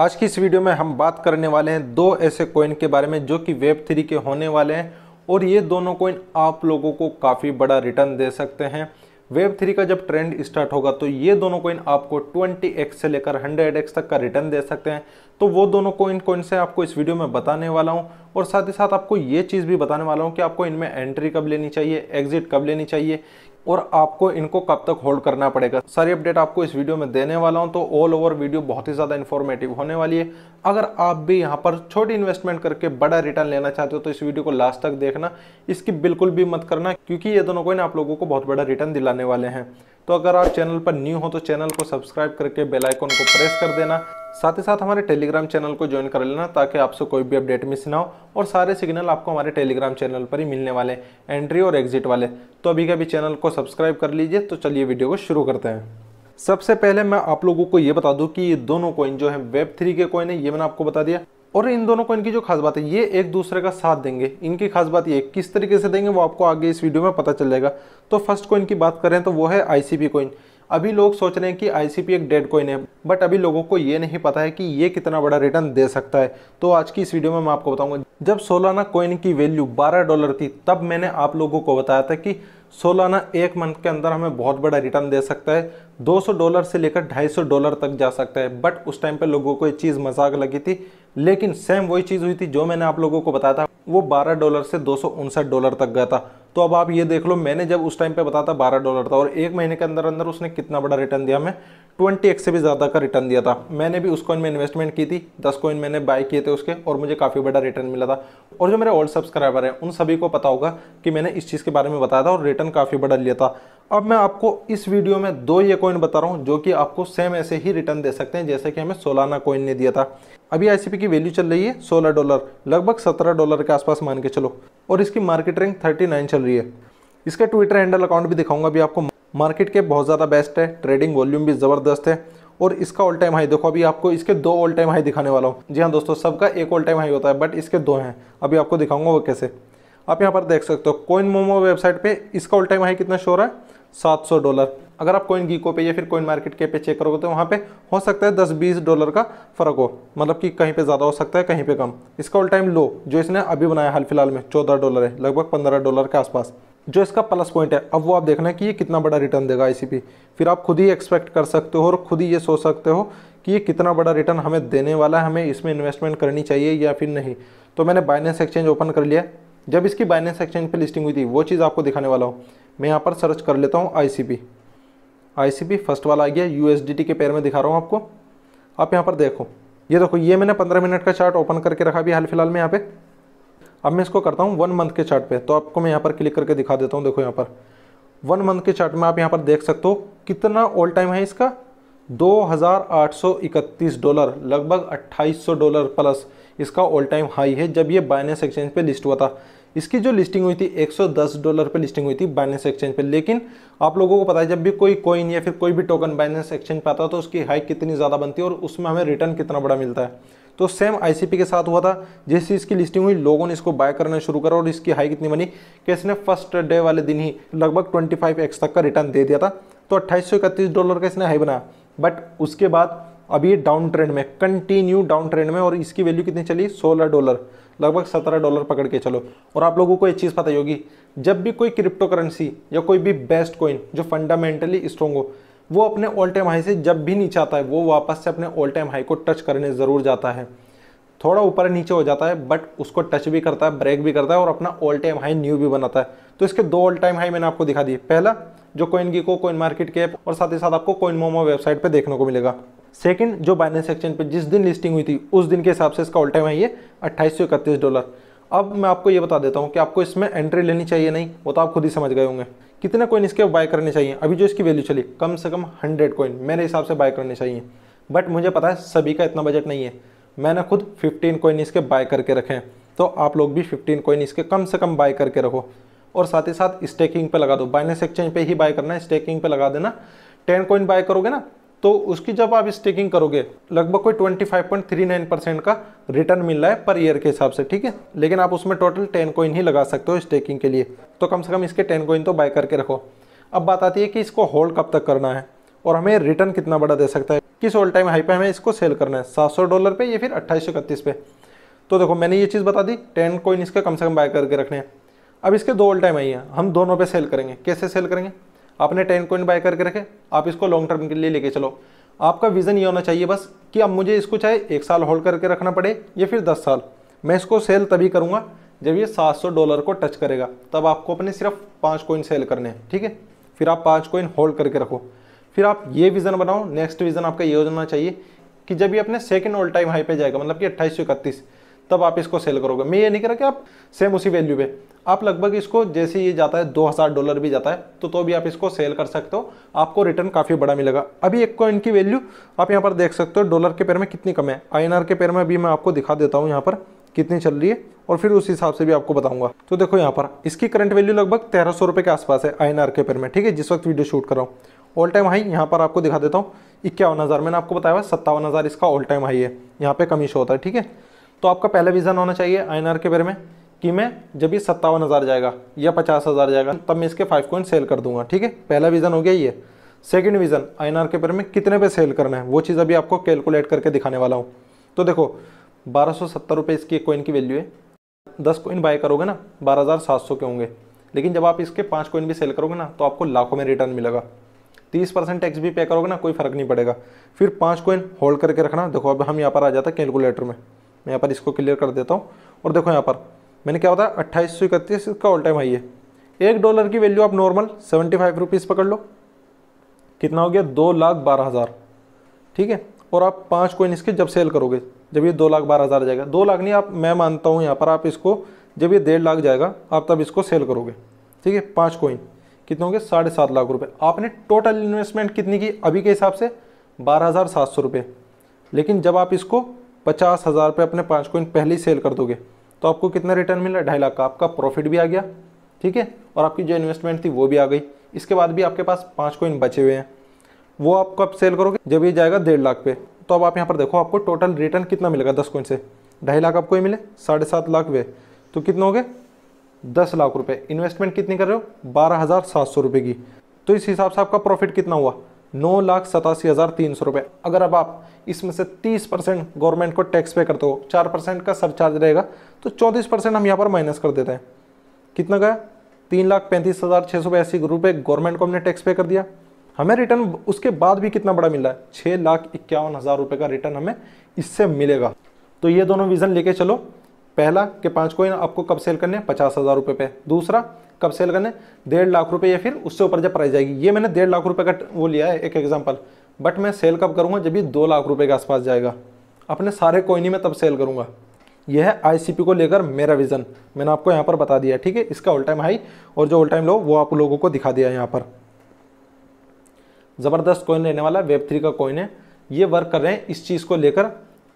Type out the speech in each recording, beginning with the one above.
आज की इस वीडियो में हम बात करने वाले हैं दो ऐसे कॉइन के बारे में जो कि वेब थ्री के होने वाले हैं और ये दोनों कॉइन आप लोगों को काफ़ी बड़ा रिटर्न दे सकते हैं वेब थ्री का जब ट्रेंड स्टार्ट होगा तो ये दोनों कॉइन आपको 20x से लेकर 100x तक का रिटर्न दे सकते हैं तो वो दोनों कॉइन कॉइन से आपको इस वीडियो में बताने वाला हूँ और साथ ही साथ आपको ये चीज़ भी बताने वाला हूँ कि आपको इनमें एंट्री कब लेनी चाहिए एग्जिट कब लेनी चाहिए और आपको इनको कब तक होल्ड करना पड़ेगा सारी अपडेट आपको इस वीडियो में देने वाला हूं तो ऑल ओवर वीडियो बहुत ही ज़्यादा इन्फॉर्मेटिव होने वाली है अगर आप भी यहां पर छोटी इन्वेस्टमेंट करके बड़ा रिटर्न लेना चाहते हो तो इस वीडियो को लास्ट तक देखना इसकी बिल्कुल भी मत करना क्योंकि ये दोनों को आप लोगों को बहुत बड़ा रिटर्न दिलाने वाले हैं तो अगर आप चैनल पर न्यू हो तो चैनल को सब्सक्राइब करके बेल आइकन को प्रेस कर देना साथ ही साथ हमारे टेलीग्राम चैनल को ज्वाइन कर लेना ताकि आपसे कोई भी अपडेट मिस ना हो और सारे सिग्नल आपको हमारे टेलीग्राम चैनल पर ही मिलने वाले एंट्री और एग्जिट वाले तो अभी कभी चैनल को सब्सक्राइब कर लीजिए तो चलिए वीडियो को शुरू करते हैं सबसे पहले मैं आप लोगों को ये बता दूं कि ये दोनों कॉइन जो है वेब थ्री के कॉइन है ये मैंने आपको बता दिया और इन दोनों को इनकी जो खास बात है ये एक दूसरे का साथ देंगे इनकी खास बात ये किस तरीके से देंगे वो आपको आगे इस वीडियो में पता चल जाएगा तो फर्स्ट कोइन की बात करें तो वो है आईसीपी कोइन अभी लोग सोच रहे हैं कि आईसीपी एक डेड कोइन है बट अभी लोगों को ये नहीं पता है कि ये कितना बड़ा रिटर्न दे सकता है तो आज की इस वीडियो में मैं आपको बताऊंगा जब सोलाना कोइन की वैल्यू बारह डॉलर थी तब मैंने आप लोगों को बताया था कि सोलाना एक मंथ के अंदर हमें बहुत बड़ा रिटर्न दे सकता है 200 डॉलर से लेकर 250 डॉलर तक जा सकता है बट उस टाइम पर लोगों को ये चीज़ मजाक लगी थी लेकिन सेम वही चीज़ हुई थी जो मैंने आप लोगों को बताया था वो 12 डॉलर से दो डॉलर तक गया था तो अब आप ये देख लो मैंने जब उस टाइम पे बताता था बारह डॉलर था और एक महीने के अंदर अंदर उसने कितना बड़ा रिटर्न दिया हमें ट्वेंटी एक से भी ज़्यादा का रिटर्न दिया था मैंने भी उस कॉइन में इन्वेस्टमेंट की थी दस कॉइन मैंने बाय किए थे उसके और मुझे काफ़ी बड़ा रिटर्न मिला था और जो मेरे ओल्ड सब्सक्राइबर हैं उन सभी को पता होगा कि मैंने इस चीज़ के बारे में बताया था और रिटर्न काफ़ी बड़ा लिया था अब मैं आपको इस वीडियो में दो ये कॉइन बता रहा हूँ जो कि आपको सेम ऐसे ही रिटर्न दे सकते हैं जैसे कि हमें सोलाना कॉइन ने दिया था अभी आईसीपी की वैल्यू चल रही है सोलह डॉलर लगभग सत्रह डॉलर के आसपास मान के चलो और इसकी मार्केट रैंक थर्टी चल रही है इसका ट्विटर हैंडल अकाउंट भी दिखाऊंगा अभी आपको मार्केट के बहुत ज़्यादा बेस्ट है ट्रेडिंग वॉल्यूम भी ज़बरदस्त है और इसका ऑल टाइम हाई देखो अभी आपको इसके दो ऑल टाइम हाई दिखाने वाला हूँ जी हाँ दोस्तों सबका एक ऑल टाइम हाई होता है बट इसके दो हैं अभी आपको दिखाऊंगा वो कैसे आप यहाँ पर देख सकते हो कोइन मोमो वेबसाइट पर इसका ऑल टाइम हाई कितना शोर है 700 डॉलर अगर आप कोइन गीको पे या फिर कोइन मार्केट के पे चेक करोगे तो वहाँ पे हो सकता है 10-20 डॉलर का फर्क हो मतलब कि कहीं पे ज़्यादा हो सकता है कहीं पे कम इसका ऑल टाइम लो जो इसने अभी बनाया हाल फिलहाल में 14 डॉलर है लगभग 15 डॉलर के आसपास जो इसका प्लस पॉइंट है अब वो आप देखना है कि ये कितना बड़ा रिटर्न देगा आई फिर आप खुद ही एक्सपेक्ट कर सकते हो और खुद ही ये सोच सकते हो कि ये कितना बड़ा रिटर्न हमें देने वाला है हमें इसमें इन्वेस्टमेंट करनी चाहिए या फिर नहीं तो मैंने बाइनेंस एक्सचेंज ओपन कर लिया जब इसकी बाइनेंस एक्सचेंज पर लिस्टिंग हुई थी वो चीज़ आपको दिखाने वाला हूँ मैं यहाँ पर सर्च कर लेता हूँ आईसीपी आईसीपी फर्स्ट वाला आ गया यूएसडीटी के पैर में दिखा रहा हूँ आपको आप यहाँ पर देखो ये देखो ये मैंने पंद्रह मिनट का चार्ट ओपन करके रखा भी हाल फिलहाल में यहाँ पे अब मैं इसको करता हूँ वन मंथ के चार्ट पे तो आपको मैं यहाँ पर क्लिक करके दिखा देता हूँ देखो यहाँ पर वन मंथ के चार्ट में आप यहाँ पर देख सकते हो कितना ओल्ड टाइम है इसका 2831 डॉलर लगभग 2800 डॉलर प्लस इसका ऑल टाइम हाई है जब ये बाइनेस एक्सचेंज पे लिस्ट हुआ था इसकी जो लिस्टिंग हुई थी 110 डॉलर पे लिस्टिंग हुई थी बाइनेंस एक्सचेंज पे लेकिन आप लोगों को पता है जब भी कोई कॉइन या फिर कोई भी टोकन बाइनेंस एक्सचेंज पे आता है तो उसकी हाइक कितनी ज़्यादा बनती है और उसमें हमें रिटर्न कितना बड़ा मिलता है तो सेम आईसीपी के साथ हुआ था जैसे इसकी लिस्टिंग हुई लोगों ने इसको बाय करना शुरू करा और इसकी हाई कितनी बनी कि इसने फर्स्ट डे वाले दिन ही लगभग 25x तक का रिटर्न दे दिया था तो अट्ठाईस डॉलर का इसने हाई बनाया बट उसके बाद अभी डाउन ट्रेंड में कंटिन्यू डाउन ट्रेंड में और इसकी वैल्यू कितनी चली सोलह डॉलर लगभग सत्रह डॉलर पकड़ के चलो और आप लोगों को एक चीज़ पता ही होगी जब भी कोई क्रिप्टो करेंसी या कोई भी बेस्ट कॉइन जो फंडामेंटली स्ट्रॉन्ग हो वो अपने ऑल टाइम हाई से जब भी नीचे आता है वो वापस से अपने ऑल टाइम हाई को टच करने ज़रूर जाता है थोड़ा ऊपर नीचे हो जाता है बट उसको टच भी करता है ब्रेक भी करता है और अपना ऑल टाइम हाई न्यू भी बनाता है तो इसके दो ऑल टाइम हाई मैंने आपको दिखा दिए पहला जो कोइन की को कोइन मार्केट के और साथ ही साथ आपको कोइन मोमो वेबसाइट पर देखने को मिलेगा सेकंड जो बाइनेंस एक्सचेंज पे जिस दिन लिस्टिंग हुई थी उस दिन के हिसाब से इसका उल्टा है ये अट्ठाईस डॉलर अब मैं आपको ये बता देता हूँ कि आपको इसमें एंट्री लेनी चाहिए नहीं वो तो आप खुद ही समझ गए होंगे कितने कोइन इसके बाय करने चाहिए अभी जो इसकी वैल्यू चली कम से कम हंड्रेड कोइन मेरे हिसाब से बाय करने चाहिए बट मुझे पता है सभी का इतना बजट नहीं है मैंने खुद फिफ्टीन कोइन इसके बाय करके रखे हैं तो आप लोग भी फिफ्टीन कोइन इसके कम से कम बाय करके रखो और साथ ही साथ स्टेकिंग पे लगा दो बाइनेंस एक्सचेंज पे ही बाय करना है स्टेकिंग पे लगा देना टेन कोइन बाय करोगे ना तो उसकी जब आप स्टेकिंग करोगे लगभग कोई 25.39 परसेंट का रिटर्न मिल रहा है पर ईयर के हिसाब से ठीक है लेकिन आप उसमें टोटल 10 कोइन ही लगा सकते हो स्टेकिंग के लिए तो कम से कम इसके 10 कोइन तो बाय करके रखो अब बात आती है कि इसको होल्ड कब तक करना है और हमें रिटर्न कितना बड़ा दे सकता है किस ऑल टाइम हाई पर हमें इसको सेल करना है सात डॉलर पर या फिर अट्ठाईस पे तो देखो मैंने ये चीज़ बता दी टेन कोइन इसके कम से कम बाय करके रखने हैं अब इसके दो ऑल टाइम आई हैं हम दोनों पर सेल करेंगे कैसे सेल करेंगे आपने टेन कोइन बाय करके रखे आप इसको लॉन्ग टर्म के लिए लेके चलो आपका विज़न ये होना चाहिए बस कि अब मुझे इसको चाहे एक साल होल्ड करके रखना पड़े या फिर दस साल मैं इसको सेल तभी करूँगा जब ये सात सौ डॉलर को टच करेगा तब आपको अपने सिर्फ पाँच कोइन सेल करने हैं ठीक है फिर आप पाँच कोइन होल्ड करके रखो फिर आप ये विज़न बनाओ नेक्स्ट विज़न आपका ये होना चाहिए कि जब ये अपने सेकेंड ऑल टाइम हाई पे जाएगा मतलब कि अट्ठाईस सौ इकतीस तब आप इसको सेल करोगे मैं ये नहीं कह रहा कि आप सेम उसी वैल्यू पे आप लगभग इसको जैसे ये जाता है 2000 डॉलर भी जाता है तो तो भी आप इसको सेल कर सकते हो आपको रिटर्न काफ़ी बड़ा मिलेगा अभी एक कॉइन की वैल्यू आप यहाँ पर देख सकते हो डॉलर के पैर में कितनी कम है आई के पैर में भी मैं आपको दिखा देता हूँ यहाँ पर कितनी चल रही है और फिर उस हिसाब से भी आपको बताऊंगा तो देखो यहाँ पर इसकी करंट वैल्यू लगभग तेरह सौ रुपये के आसपास है आई के पैर में ठीक है जिस वक्त वीडियो शूट कर रहा हूँ ऑल टाइम हाई यहाँ पर आपको दिखा देता हूँ इक्यावन हज़ार मैंने आपको बताया हुआ सत्तावन हज़ार इसका ऑल टाइम हाई है यहाँ पे शो होता है ठीक है तो आपका पहला विज़न होना चाहिए आई के पैर में कि मैं जब ये सत्तावन हज़ार जाएगा या पचास हज़ार जाएगा तब मैं इसके फाइव कॉइन सेल कर दूंगा ठीक है पहला विज़न हो गया ये सेकेंड विज़न आई के पेपर में कितने पे सेल करना है वो चीज़ अभी आपको कैलकुलेट करके दिखाने वाला हूँ तो देखो बारह सौ सत्तर रुपये इसकी एक कोइन की वैल्यू है दस कोइन बाय करोगे ना बारह हज़ार सात सौ के होंगे लेकिन जब आप इसके पाँच कोइन भी सेल करोगे ना तो आपको लाखों में रिटर्न मिलेगा तीस परसेंट टैक्स भी पे करोगे ना कोई फर्क नहीं पड़ेगा फिर पाँच कोइन होल्ड करके रखना देखो अब हम यहाँ पर आ जाता है कैलकुलेटर में मैं यहाँ पर इसको क्लियर कर देता हूँ और देखो यहाँ पर मैंने क्या बताया अट्ठाईस सौ इकतीस इसका ऑल टाइम हाई है एक डॉलर की वैल्यू आप नॉर्मल सेवेंटी फाइव रुपीज़ पकड़ लो कितना हो गया दो लाख बारह हज़ार ठीक है और आप पाँच कोइन इसके जब सेल करोगे जब ये दो लाख बारह हज़ार जाएगा दो लाख नहीं आप मैं मानता हूँ यहाँ पर आप इसको जब ये डेढ़ लाख जाएगा आप तब इसको सेल करोगे ठीक है पाँच कोइन कितने होंगे साढ़े सात लाख रुपये आपने टोटल इन्वेस्टमेंट कितनी की अभी के हिसाब से बारह हज़ार सात सौ रुपये लेकिन जब आप इसको पचास हज़ार रुपये अपने पाँच कोइन पहले ही सेल कर दोगे तो आपको कितना रिटर्न मिला ढाई लाख का आपका प्रॉफिट भी आ गया ठीक है और आपकी जो इन्वेस्टमेंट थी वो भी आ गई इसके बाद भी आपके पास पाँच कोइन बचे हुए हैं वो आप कब सेल करोगे जब ये जाएगा डेढ़ लाख पे तो अब आप यहाँ पर देखो आपको टोटल रिटर्न कितना मिलेगा दस कोइन से ढाई लाख आपको ही मिले साढ़े सात लाख हुए तो कितने हो गए दस लाख रुपए इन्वेस्टमेंट कितनी कर रहे हो बारह हज़ार सात सौ रुपये की तो इस हिसाब से आपका प्रॉफिट कितना हुआ नौ लाख सतासी हज़ार तीन सौ रुपये अगर अब आप इसमें से तीस परसेंट गवर्नमेंट को टैक्स पे करते हो चार परसेंट का सरचार्ज रहेगा तो चौंतीस परसेंट हम यहाँ पर माइनस कर देते हैं कितना गया तीन लाख पैंतीस हज़ार छः सौ बयासी रुपये गवर्नमेंट को हमने टैक्स पे कर दिया हमें रिटर्न उसके बाद भी कितना बड़ा मिल रहा है छः लाख इक्यावन हज़ार रुपये का रिटर्न हमें इससे मिलेगा तो ये दोनों विज़न लेके चलो पहला कि पाँच कोइन आपको कब सेल करने हैं पचास हज़ार रुपये पे दूसरा कब सेल करने डेढ़ लाख रुपये या फिर उससे ऊपर जब प्राइस जाएगी ये मैंने डेढ़ लाख रुपये का वो लिया है एक एग्जाम्पल बट मैं सेल कब करूँगा जब भी दो लाख रुपये के आसपास जाएगा अपने सारे कोइनी में तब सेल करूँगा यह है आई को लेकर मेरा विज़न मैंने आपको यहाँ पर बता दिया ठीक है इसका ऑल टाइम हाई और जो ऑल टाइम लो वो आप लोगों को दिखा दिया यहाँ पर ज़बरदस्त कोइन रहने वाला वेब थ्री का कोइन है ये वर्क कर रहे हैं इस चीज़ को लेकर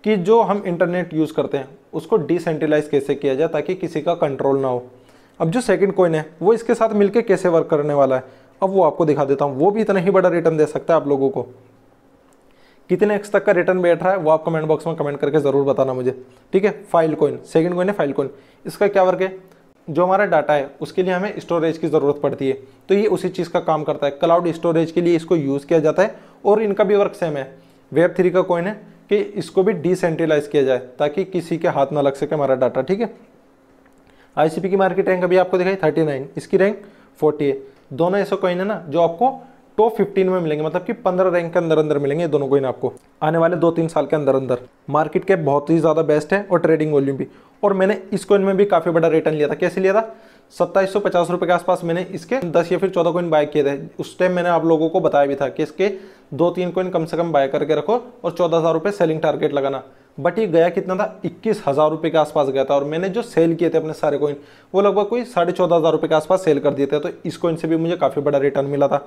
कि जो हम इंटरनेट यूज़ करते हैं उसको डिसेंट्रलाइज कैसे किया जाए ताकि किसी का कंट्रोल ना हो अब जो सेकंड कॉइन है वो इसके साथ मिलके कैसे वर्क करने वाला है अब वो आपको दिखा देता हूँ वो भी इतना ही बड़ा रिटर्न दे सकता है आप लोगों को कितने एक्स तक का रिटर्न बैठ रहा है वो आप कमेंट बॉक्स में कमेंट करके ज़रूर बताना मुझे ठीक है फाइल कोइन सेकंड कॉइन है फाइल कोइन इसका क्या वर्क है जो हमारा डाटा है उसके लिए हमें स्टोरेज की ज़रूरत पड़ती है तो ये उसी चीज़ का काम करता है क्लाउड स्टोरेज के लिए इसको यूज़ किया जाता है और इनका भी वर्क सेम है वेब थ्री का कोइन है कि इसको भी डिसेंट्रलाइज किया जाए ताकि किसी के हाथ ना लग सके हमारा डाटा ठीक है आईसीपी की मार्केट रैंक अभी आपको दिखाई 39 इसकी रैंक है दोनों ऐसे कॉइन है ना जो आपको टॉप फिफ्टीन 15 में मिलेंगे मतलब कि 15 रैंक के अंदर अंदर मिलेंगे दोनों कोइन आपको आने वाले दो तीन साल के अंदर अंदर मार्केट कैप बहुत ही ज़्यादा बेस्ट है और ट्रेडिंग वॉल्यूम भी और मैंने इस कोइन में भी काफ़ी बड़ा रिटर्न लिया था कैसे लिया था सत्ताईस सौ पचास रुपये के आसपास मैंने इसके दस या फिर चौदह कोइन बाय किए थे उस टाइम मैंने आप लोगों को बताया भी था कि इसके दो तीन कोइन कम से कम बाय करके रखो और चौदह हज़ार रुपये सेलिंग टारगेट लगाना बट ये गया कितना था इक्कीस हज़ार रुपये के आसपास गया था और मैंने जो सेल किए थे अपने सारे कोइन वो लगभग कोई साढ़े चौदह हज़ार रुपये के आसपास सेल कर दिए थे तो इस कोइन से भी मुझे काफ़ी बड़ा रिटर्न मिला था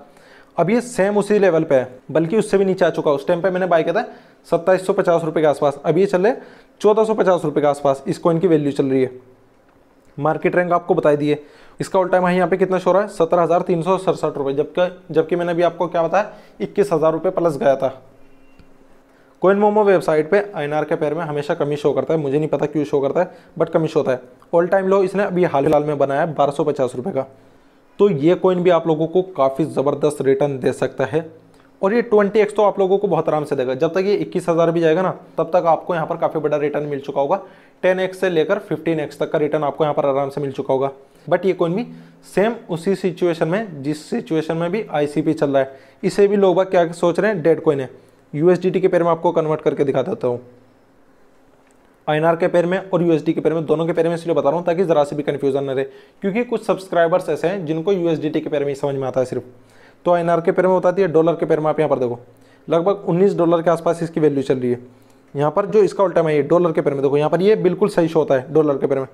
अब ये सेम उसी लेवल पे है बल्कि उससे भी नीचे आ चुका उस टाइम पे मैंने बाय किया था सत्ताईस सौ पचास रुपये के आसपास अब ये चल रहे चौदह सौ पचास रुपये के आसपास इस कोइन की वैल्यू चल रही है मार्केट रैंक आपको बताई दिए इसका ऑल टाइम हाई यहाँ पे कितना शो रहा है सत्रह हज़ार तीन सौ सड़सठ रुपये जबकि जबकि मैंने अभी आपको क्या बताया इक्कीस हज़ार रुपये प्लस गया था कोइन मोमो वेबसाइट पे आईएनआर के पैर में हमेशा कमी शो करता है मुझे नहीं पता क्यों शो करता है बट कमी शो होता है ऑल टाइम लो इसने अभी हाल फिलहाल में बनाया है बारह सौ का तो ये कोइन भी आप लोगों को काफ़ी ज़बरदस्त रिटर्न दे सकता है और ये ट्वेंटी तो आप लोगों को बहुत आराम से देगा जब तक ये इक्कीस भी जाएगा ना तब तक आपको यहाँ पर काफ़ी बड़ा रिटर्न मिल चुका होगा टेन से लेकर फिफ्टीन तक का रिटर्न आपको यहाँ पर आराम से मिल चुका होगा बट ये कोई भी सेम उसी सिचुएशन में जिस सिचुएशन में भी आई चल रहा है इसे भी लोग क्या सोच रहे हैं डेड कोइन है यूएसडीटी के पेर में आपको कन्वर्ट करके दिखा देता हूँ आई के पेयर में और यूएसडी के पेर में दोनों के पेयर में इसलिए बता रहा हूँ ताकि ज़रा से भी कन्फ्यूजन न रहे क्योंकि कुछ सब्सक्राइबर्स ऐसे हैं जिनको यूएसडीटी के पैर में ही समझ में आता है सिर्फ तो आई के पेर में बताती है डॉलर के पेर में आप यहाँ पर देखो लगभग उन्नीस डॉलर के आसपास इसकी वैल्यू चल रही है यहाँ पर जो इसका उल्टा में ये डॉलर के पेयर में देखो यहाँ पर ये बिल्कुल सही शो होता है डॉलर के पेयर में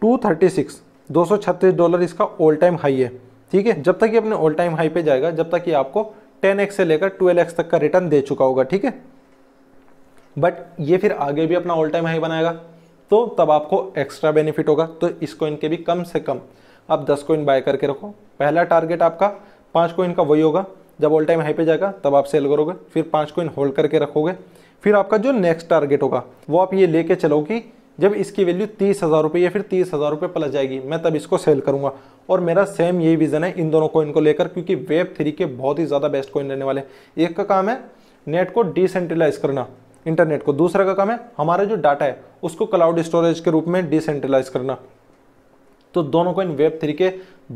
टू थर्टी सिक्स दो सौ छत्तीस डॉलर इसका ऑल टाइम हाई है ठीक है जब तक ये अपने ऑल टाइम हाई पे जाएगा जब तक ये आपको टेन एक्स से लेकर ट्वेल्व एक्स तक का रिटर्न दे चुका होगा ठीक है बट ये फिर आगे भी अपना ऑल टाइम हाई बनाएगा तो तब आपको एक्स्ट्रा बेनिफिट होगा तो इस कॉइन के भी कम से कम आप दस कोइन बाय करके रखो पहला टारगेट आपका पाँच कोइन का वही होगा जब ऑल टाइम हाई पे जाएगा तब आप सेल करोगे फिर पाँच कोइन होल्ड करके रखोगे फिर आपका जो नेक्स्ट टारगेट होगा वो आप ये लेके कि जब इसकी वैल्यू तीस हज़ार रुपये या फिर तीस हज़ार रुपये प्लस जाएगी मैं तब इसको सेल करूँगा और मेरा सेम यही विज़न है इन दोनों कोइन को लेकर क्योंकि वेब थ्री के बहुत ही ज़्यादा बेस्ट कोइन रहने वाले हैं एक का काम है नेट को डिसेंट्रलाइज करना इंटरनेट को दूसरा का काम है हमारा जो डाटा है उसको क्लाउड स्टोरेज के रूप में डिसेंट्रलाइज करना तो दोनों कोइन वेब थ्री के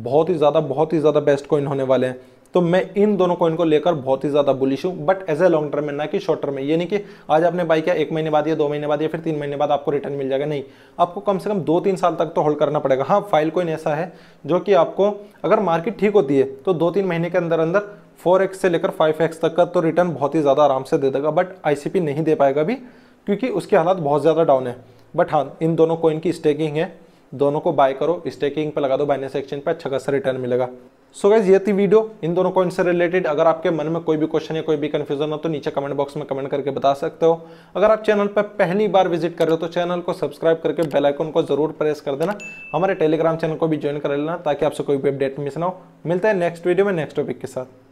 बहुत ही ज़्यादा बहुत ही ज़्यादा बेस्ट कोइन होने वाले हैं तो मैं इन दोनों कॉइन को लेकर बहुत ही ज्यादा बुलिश हूं but as a long term में ना कि शॉर्ट टर्म में ये नहीं कि आज आपने बाई किया एक महीने बाद या दो महीने बाद या फिर तीन महीने बाद आपको रिटर्न मिल जाएगा नहीं आपको कम से कम दो तीन साल तक तो होल्ड करना पड़ेगा हाँ फाइल कोइन ऐसा है जो कि आपको अगर मार्केट ठीक होती है तो दो तीन महीने के अंदर अंदर फोर एक्स से लेकर फाइव एक्स तक का तो रिटर्न बहुत ही ज़्यादा आराम से दे देगा बट आईसीपी नहीं दे पाएगा अभी क्योंकि उसके हालात बहुत ज़्यादा डाउन है बट हाँ इन दोनों कॉइन की स्टेकिंग है दोनों को बाय करो स्टेकिंग पर लगा दो बाइनेंस एक्सचेंज पर अच्छा खासा रिटर्न मिलेगा सो गाइज ये थी वीडियो इन दोनों कॉइन से रिलेटेड अगर आपके मन में कोई भी क्वेश्चन या कोई भी कन्फ्यूजन हो तो नीचे कमेंट बॉक्स में कमेंट करके बता सकते हो अगर आप चैनल पर पहली बार विजिट कर रहे हो तो चैनल को सब्सक्राइब करके बेल आइकन को जरूर प्रेस कर देना हमारे टेलीग्राम चैनल को भी ज्वाइन कर लेना ताकि आपसे कोई भी अपडेट मिस ना हो मिलता है नेक्स्ट वीडियो में नेक्स्ट टॉपिक के साथ